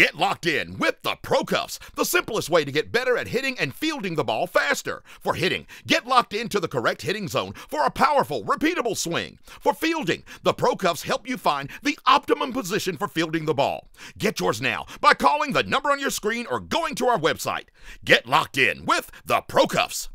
Get locked in with the Pro Cuffs, the simplest way to get better at hitting and fielding the ball faster. For hitting, get locked into the correct hitting zone for a powerful, repeatable swing. For fielding, the Pro Cuffs help you find the optimum position for fielding the ball. Get yours now by calling the number on your screen or going to our website. Get locked in with the Pro Cuffs.